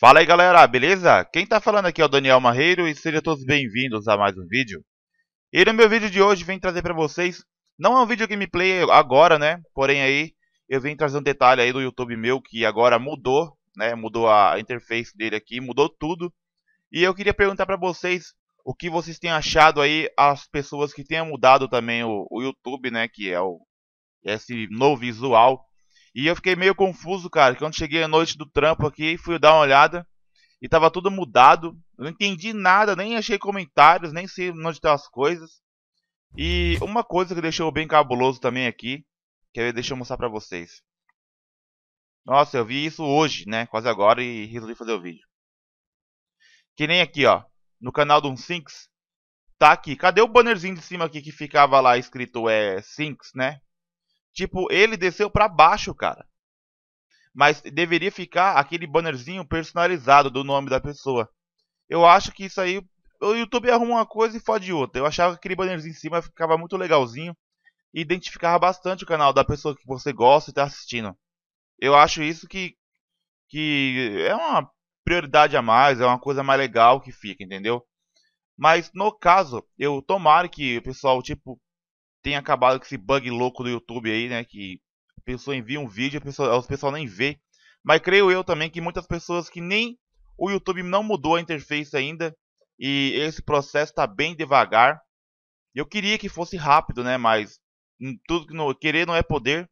Fala aí galera, beleza? Quem tá falando aqui é o Daniel Marreiro e sejam todos bem-vindos a mais um vídeo. E no meu vídeo de hoje vim trazer pra vocês, não é um vídeo gameplay agora né, porém aí eu vim trazer um detalhe aí do YouTube meu que agora mudou, né, mudou a interface dele aqui, mudou tudo. E eu queria perguntar pra vocês o que vocês têm achado aí, as pessoas que tenham mudado também o, o YouTube né, que é o, esse novo visual e eu fiquei meio confuso, cara, quando cheguei à noite do trampo aqui, fui dar uma olhada e tava tudo mudado. Eu não entendi nada, nem achei comentários, nem sei onde estão as coisas. E uma coisa que deixou bem cabuloso também aqui, que eu deixa eu mostrar pra vocês. Nossa, eu vi isso hoje, né? Quase agora e resolvi fazer o vídeo. Que nem aqui, ó. No canal do Syncs Tá aqui. Cadê o bannerzinho de cima aqui que ficava lá escrito é Sinks, né? Tipo, ele desceu para baixo, cara. Mas deveria ficar aquele bannerzinho personalizado do nome da pessoa. Eu acho que isso aí. O YouTube arruma uma coisa e fode outra. Eu achava que aquele bannerzinho em cima ficava muito legalzinho. E identificava bastante o canal da pessoa que você gosta e tá assistindo. Eu acho isso que. Que é uma prioridade a mais, é uma coisa mais legal que fica, entendeu? Mas no caso, eu tomara que o pessoal, tipo, tem acabado com esse bug louco do YouTube aí, né? Que a pessoa envia um vídeo, a pessoa, os pessoal nem vê. Mas creio eu também que muitas pessoas que nem o YouTube não mudou a interface ainda e esse processo está bem devagar. Eu queria que fosse rápido, né? Mas tudo que não, querer não é poder.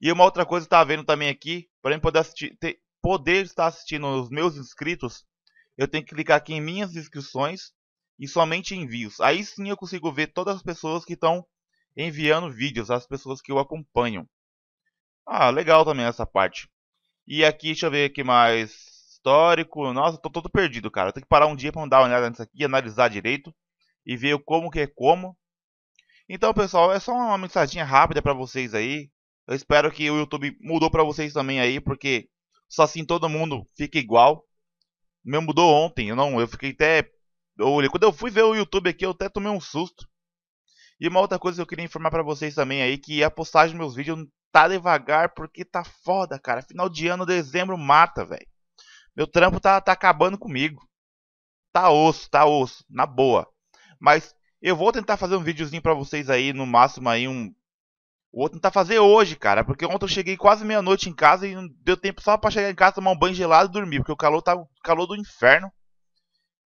E uma outra coisa que tá vendo também aqui, para poder assistir, ter, poder estar assistindo os meus inscritos, eu tenho que clicar aqui em minhas inscrições e somente envios. Aí sim eu consigo ver todas as pessoas que estão enviando vídeos, as pessoas que eu acompanho. Ah, legal também essa parte. E aqui, deixa eu ver aqui mais histórico. Nossa, tô todo perdido, cara. Tem que parar um dia para dar uma olhada nisso aqui, analisar direito e ver como que é como. Então, pessoal, é só uma mensagem rápida para vocês aí. Eu espero que o YouTube mudou para vocês também aí, porque só assim todo mundo fica igual. Meu mudou ontem, eu não, eu fiquei até olho. Quando eu fui ver o YouTube aqui, eu até tomei um susto. E uma outra coisa que eu queria informar para vocês também aí, que a postagem dos meus vídeos tá devagar porque tá foda, cara. Final de ano, dezembro mata, velho. Meu trampo tá, tá acabando comigo. Tá osso, tá osso, na boa. Mas eu vou tentar fazer um videozinho para vocês aí, no máximo aí um... Vou tentar fazer hoje, cara, porque ontem eu cheguei quase meia-noite em casa e não deu tempo só para chegar em casa, tomar um banho gelado e dormir, porque o calor tá calor do inferno.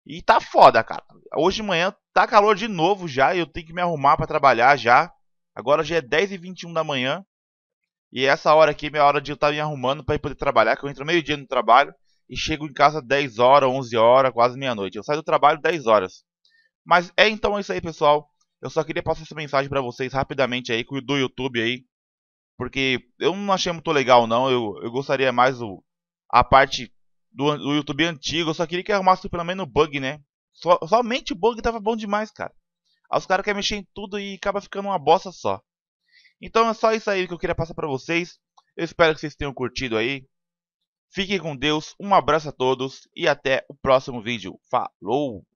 E tá foda, cara. Hoje de manhã tá calor de novo já. Eu tenho que me arrumar para trabalhar já. Agora já é 10h21 da manhã. E é essa hora aqui é minha hora de eu estar tá me arrumando para poder trabalhar. Que eu entro meio-dia no trabalho e chego em casa 10 horas, 11 horas, quase meia-noite. Eu saio do trabalho 10 horas. Mas é então isso aí, pessoal. Eu só queria passar essa mensagem para vocês rapidamente aí do YouTube aí. Porque eu não achei muito legal, não. Eu, eu gostaria mais o, a parte do, do YouTube antigo. Eu só queria que arrumasse pelo menos o bug, né? So, somente o bug tava bom demais, cara. Aí os caras querem mexer em tudo e acaba ficando uma bosta só. Então é só isso aí que eu queria passar pra vocês. Eu espero que vocês tenham curtido aí. Fiquem com Deus, um abraço a todos e até o próximo vídeo. Falou!